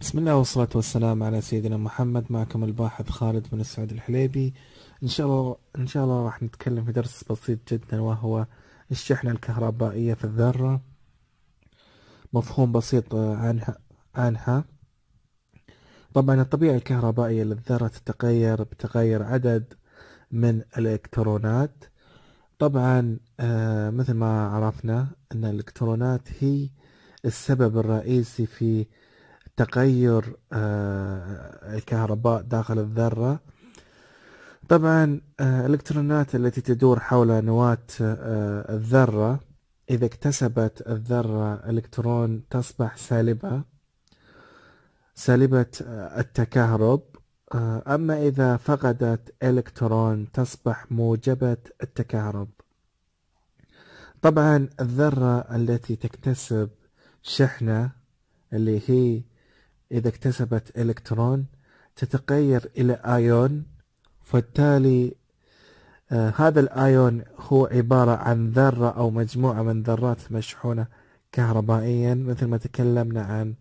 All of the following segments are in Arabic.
بسم الله والصلاة والسلام على سيدنا محمد معكم الباحث خالد بن سعد الحليبي إن شاء الله إن شاء الله راح نتكلم في درس بسيط جدا وهو الشحنة الكهربائية في الذرة مفهوم بسيط آه، عنها عنها طبعا الطبيعة الكهربائية للذرة تتغير بتغير عدد من الإلكترونات طبعا آه، مثل ما عرفنا أن الإلكترونات هي السبب الرئيسي في تغير آه، الكهرباء داخل الذرة طبعا آه، الإلكترونات التي تدور حول نواة آه، الذرة إذا اكتسبت الذرة إلكترون تصبح سالبة سالبة التكهرب أما إذا فقدت إلكترون تصبح موجبة التكهرب طبعا الذرة التي تكتسب شحنة اللي هي إذا اكتسبت إلكترون تتغير إلى آيون فبالتالي آه هذا الآيون هو عبارة عن ذرة أو مجموعة من ذرات مشحونة كهربائيا مثل ما تكلمنا عن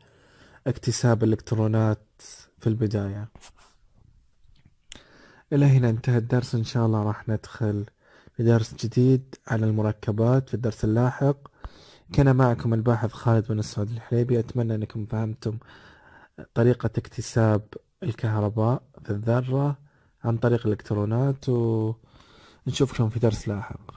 اكتساب الإلكترونات في البداية إلى هنا انتهى الدرس إن شاء الله راح ندخل في درس جديد عن المركبات في الدرس اللاحق كان معكم الباحث خالد بن السعود الحليبي أتمنى أنكم فهمتم طريقة اكتساب الكهرباء في الذرة عن طريق الإلكترونات ونشوفكم في درس لاحق